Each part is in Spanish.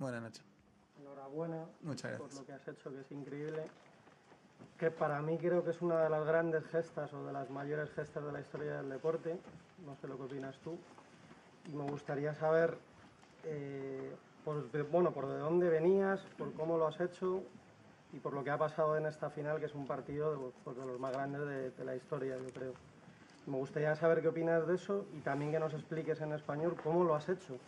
Buenas noches. Enhorabuena por lo que has hecho, que es increíble. Que para mí creo que es una de las grandes gestas o de las mayores gestas de la historia del deporte. No sé lo que opinas tú. Y me gustaría saber, eh, por, de, bueno, por de dónde venías, por cómo lo has hecho y por lo que ha pasado en esta final, que es un partido de, los pues, más grandes de la historia, yo creo. Me gustaría saber qué opinas de eso y también que nos expliques en español cómo lo has hecho.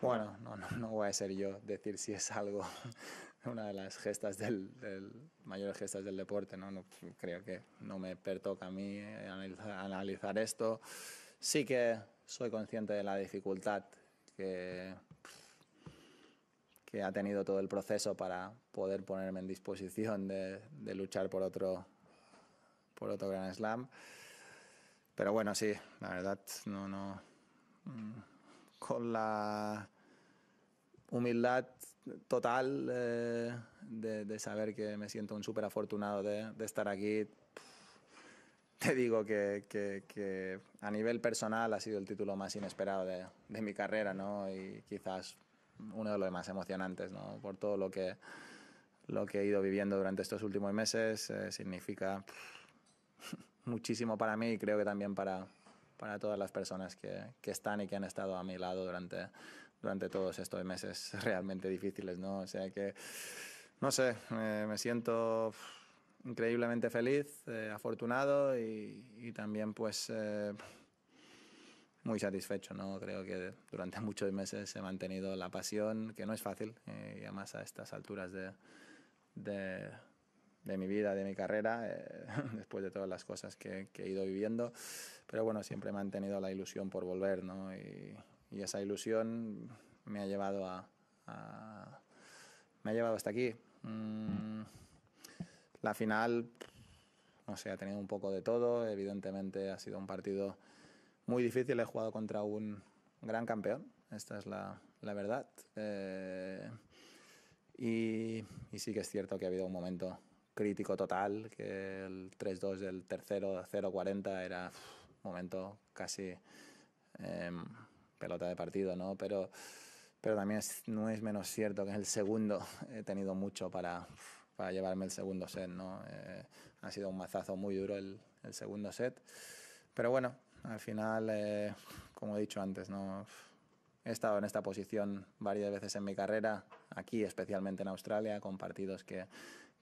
Bueno, no, no, no, voy a ser yo decir si es algo, una de las gestas del, del mayores gestas del deporte, ¿no? ¿no? Creo que no me pertoca a mí eh, analizar, esto. Sí que soy consciente de la dificultad que, que ha tenido todo el proceso para poder ponerme en disposición de, de luchar por otro, por otro Grand Slam. Pero bueno, sí, la verdad, no, no. Mm, con la humildad total eh, de, saber que me siento un súper afortunado de, estar aquí. Te digo que, a nivel personal ha sido el título más inesperado de, mi carrera, ¿no? Y quizás uno de los más emocionantes, ¿no? Por todo lo que, lo que he ido viviendo durante estos últimos meses, eh, significa muchísimo para mí y creo que también para, para todas las personas que, que, están y que han estado a mi lado durante, durante todos estos meses realmente difíciles, ¿no? O sea que, no sé, me siento increíblemente feliz, eh, afortunado y, también pues eh, muy satisfecho, ¿no? Creo que durante muchos meses he mantenido la pasión, que no es fácil, eh, y además a estas alturas de de mi vida, de mi carrera, eh, después de todas las cosas que, he ido viviendo. Pero bueno, siempre me han tenido la ilusión por volver, ¿no? Y, esa ilusión me ha llevado a, me ha llevado hasta aquí. Mm, la final, no sé, ha tenido un poco de todo. Evidentemente ha sido un partido muy difícil. He jugado contra un gran campeón, esta es la, verdad. Eh, y, y sí que es cierto que ha habido un momento crítico total, que el 3-2 del tercero, 0-40 era momento casi em, pelota de partido, ¿no? Pero, pero también no es menos cierto que en el segundo he tenido mucho para, para llevarme el segundo set, ¿no? Eh, ha sido un mazazo muy duro el, el segundo set. Pero bueno, al final, eh, como he dicho antes, ¿no? he estado en esta posición varias veces en mi carrera, aquí especialmente en Australia, con partidos que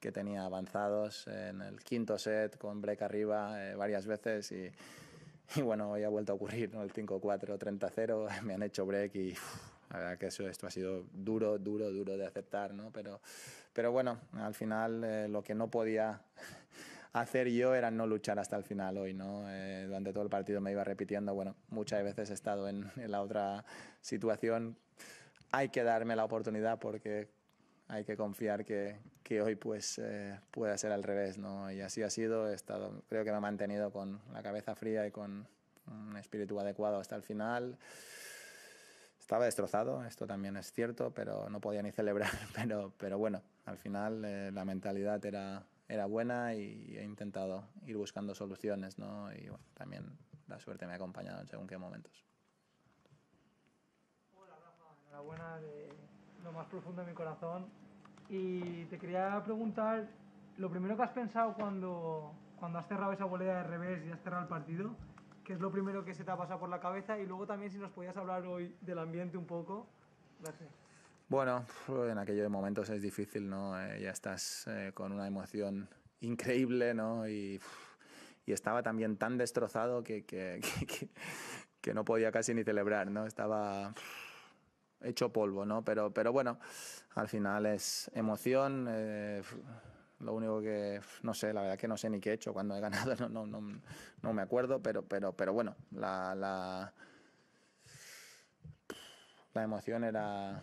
que tenía avanzados en el quinto set con break arriba eh, varias veces y, y, bueno, hoy ha vuelto a ocurrir, ¿no? el 5-4, 30-0, me han hecho break y la verdad que eso, esto ha sido duro, duro, duro de aceptar, ¿no? pero, pero bueno, al final eh, lo que no podía hacer yo era no luchar hasta el final hoy, ¿no? Eh, durante todo el partido me iba repitiendo, bueno, muchas veces he estado en, en la otra situación hay que darme la oportunidad porque hay que confiar que, hoy pues eh, pueda ser al revés, ¿no? Y así ha sido, he estado, creo que me ha mantenido con la cabeza fría y con un espíritu adecuado hasta el final. Estaba destrozado, esto también es cierto, pero no podía ni celebrar, pero, pero bueno, al final eh, la mentalidad era, era buena y he intentado ir buscando soluciones, ¿no? Y también la suerte me ha acompañado en según qué momentos. Hola, lo más profundo de mi corazón. Y te quería preguntar, lo primero que has pensado cuando, cuando has cerrado esa volea de revés y has cerrado el partido, ¿qué es lo primero que se te ha pasado por la cabeza? Y luego también si nos podías hablar hoy del ambiente un poco. Gracias. Bueno, en aquellos momentos es difícil, ¿no? Eh, ya estás eh, con una emoción increíble, ¿no? Y, y estaba también tan destrozado que, que, que, no podía casi ni celebrar, ¿no? Estaba hecho polvo, ¿no? Pero, pero bueno, al final es emoción. Eh, lo único que no sé, la verdad que no sé ni qué he hecho cuando he ganado, no, no, no, me acuerdo, pero, pero, pero bueno, la, la, la emoción era,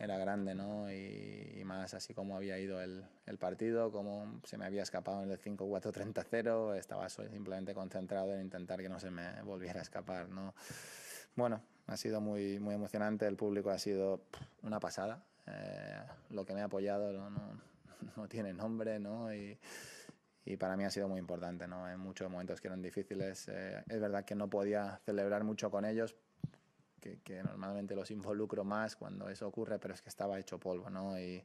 era grande, ¿no? Y, más así como había ido el, el partido, como se me había escapado en el 5-4-30-0, estaba simplemente concentrado en intentar que no se me volviera a escapar, ¿no? Bueno, ha sido muy, muy emocionante, el público ha sido una pasada. Eh, lo que me ha apoyado no, no, tiene nombre, ¿no? Y, y, para mí ha sido muy importante, ¿no? En muchos momentos que eran difíciles. Eh, es verdad que no podía celebrar mucho con ellos, que, normalmente los involucro más cuando eso ocurre, pero es que estaba hecho polvo, ¿no? Y,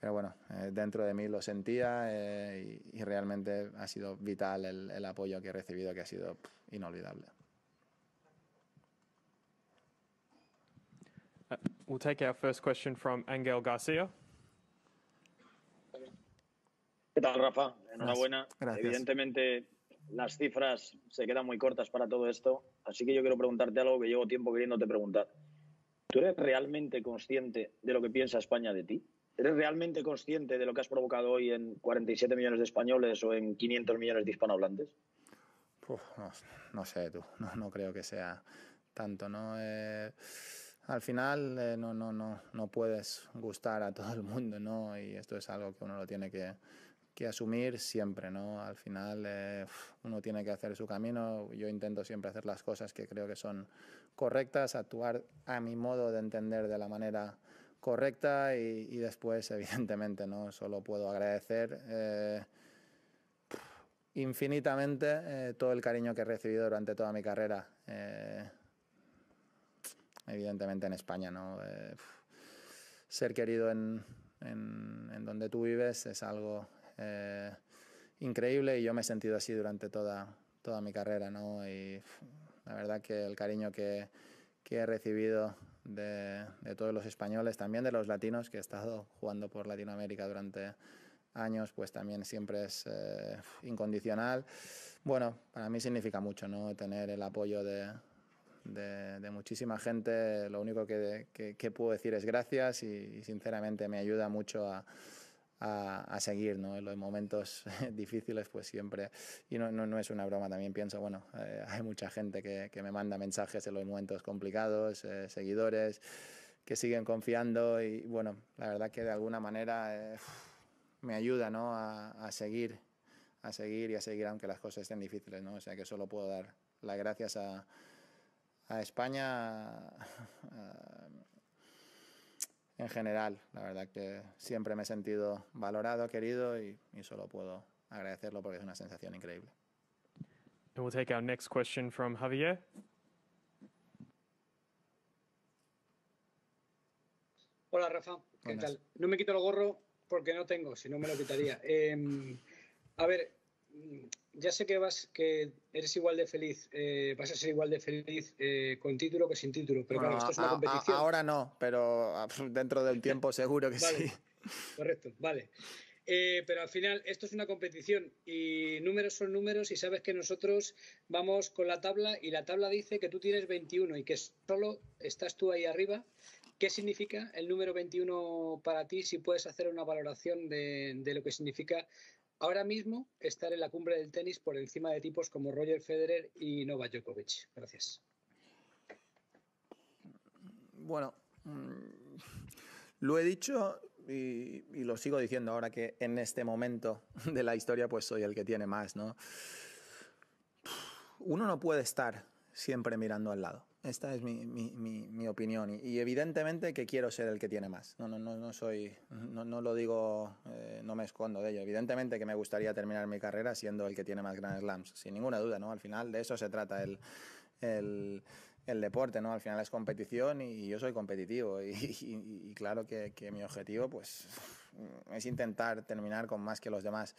pero bueno, eh, dentro de mí lo sentía y, realmente ha sido vital el, el, apoyo que he recibido, que ha sido inolvidable. We'll take our first question from Angel García. ¿Qué tal, Rafa? Enhorabuena. Gracias. Evidentemente, las cifras se quedan muy cortas para todo esto, así que yo quiero preguntarte algo que llevo tiempo queriéndote preguntar. ¿Tú eres realmente consciente de lo que piensa España de ti? ¿Eres realmente consciente de lo que has provocado hoy en 47 millones de españoles o en 500 millones de hispanohablantes? no, sé no, creo que sea tanto, ¿no? Eh, al final eh, no, no, no, puedes gustar a todo el mundo, ¿no? Y esto es algo que uno lo tiene que, asumir siempre, ¿no? Al final eh, uno tiene que hacer su camino. Yo intento siempre hacer las cosas que creo que son correctas, actuar a mi modo de entender de la manera correcta y, después, evidentemente, ¿no? Solo puedo agradecer. Eh, infinitamente todo el cariño que he recibido durante toda mi carrera evidentemente en España, ¿no? Eh, ser querido en, en, donde tú vives es algo eh, increíble y yo me he sentido así durante toda, toda mi carrera, ¿no? Y la verdad que el cariño que, que he recibido de, de, todos los españoles, también de los latinos, que he estado jugando por Latinoamérica durante años, pues también siempre es eh, incondicional. Bueno, para mí significa mucho, ¿no? Tener el apoyo de, de, muchísima gente. Lo único que, puedo decir es gracias y, sinceramente me ayuda mucho a, seguir, En los momentos difíciles, pues siempre. Y no, es una broma, también pienso, bueno, eh, hay mucha gente que, me manda mensajes en los momentos complicados, eh, seguidores que siguen confiando y, bueno, la verdad que de alguna manera eh, me ayuda, ¿no? A, seguir, a seguir y a seguir, aunque las cosas estén difíciles, ¿no? O sea que solo puedo dar las gracias a a España en general. La verdad que siempre me he sentido valorado, querido y, solo puedo agradecerlo porque es una sensación increíble. And we'll take our next question from Javier. Hola Rafa, ¿qué tal? No me quito el gorro porque no tengo, si no me lo quitaría. Em, a ver, Mm, ya sé que vas, que eres igual de feliz, eh, vas a ser igual de feliz eh, con título que sin título, pero esto es una competición. ahora no, pero ah, dentro de un tiempo seguro que sí. Correcto, vale. Eh, pero al final esto es una competición y números son números y sabes que nosotros vamos con la tabla y la tabla dice que tú tienes 21 y que solo estás tú ahí arriba. ¿Qué significa el número 21 para ti si puedes hacer una valoración de, de lo que significa Ahora mismo estar en la cumbre del tenis por encima de tipos como Roger Federer y Novak Djokovic. Gracias. Bueno, mm, lo he dicho y, lo sigo diciendo ahora que en este momento de la historia pues soy el que tiene más, ¿no? Uno no puede estar siempre mirando al lado. Esta es mi, mi, mi, opinión y, evidentemente que quiero ser el que tiene más. No, no, no, no soy, no, lo digo, eh, no me escondo de ello. Evidentemente que me gustaría terminar mi carrera siendo el que tiene más Grand Slams, sin ninguna duda, ¿no? Al final de eso se trata el, el, deporte, ¿no? Al final es competición y yo soy competitivo y, claro que, que, mi objetivo pues es intentar terminar con más que los demás.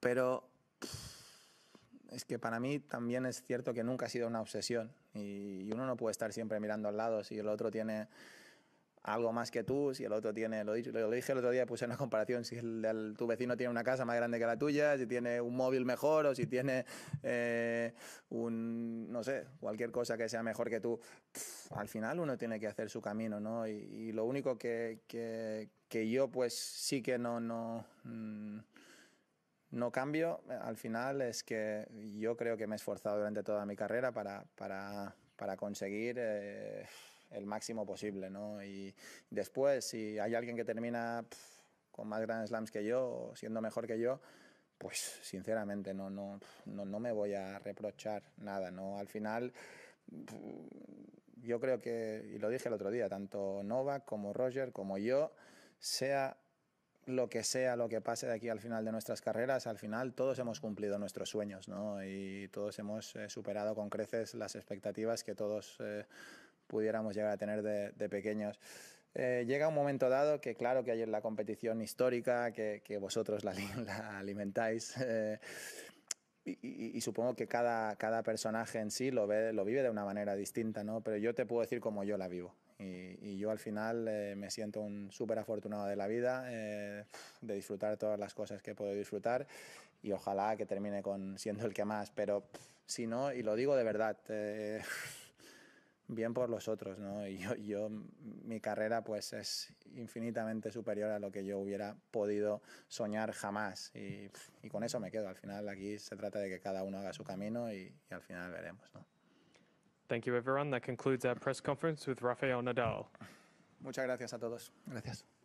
Pero es que para mí también es cierto que nunca ha sido una obsesión y uno no puede estar siempre mirando al lado si el otro tiene algo más que tú, si el otro tiene, lo, dije el otro día, puse una comparación, si el, tu vecino tiene una casa más grande que la tuya, si tiene un móvil mejor o si tiene eh, un, no sé, cualquier cosa que sea mejor que tú, al final uno tiene que hacer su camino, ¿no? Y, lo único que, yo pues sí que no, no, mm, no cambio, al final es que yo creo que me he esforzado durante toda mi carrera para, para, conseguir eh, el máximo posible. ¿no? Y después, si hay alguien que termina con más grandes Slams que yo siendo mejor que yo, pues sinceramente no, no, no, me voy a reprochar nada. ¿no? Al final, yo creo que, y lo dije el otro día, tanto Novak como Roger como yo, sea lo que sea, lo que pase de aquí al final de nuestras carreras, al final todos hemos cumplido nuestros sueños, ¿no? Y todos hemos eh, superado con creces las expectativas que todos eh, pudiéramos llegar a tener de, pequeños. Eh, llega un momento dado que claro que hay en la competición histórica, que, vosotros la alimentáis y, supongo que cada, cada personaje en sí lo, ve, lo vive de una manera distinta, ¿no? Pero yo te puedo decir como yo la vivo. Y, yo al final eh, me siento un súper afortunado de la vida, eh, de disfrutar todas las cosas que puedo disfrutar y ojalá que termine con siendo el que más, pero si no, y lo digo de verdad, eh, bien por los otros, ¿no? Y yo, mi carrera pues es infinitamente superior a lo que yo hubiera podido soñar jamás y, y con eso me quedo. Al final aquí se trata de que cada uno haga su camino y, y al final veremos, ¿no? Thank you everyone. That concludes our press conference with Rafael Nadal. Muchas gracias a todos. Gracias.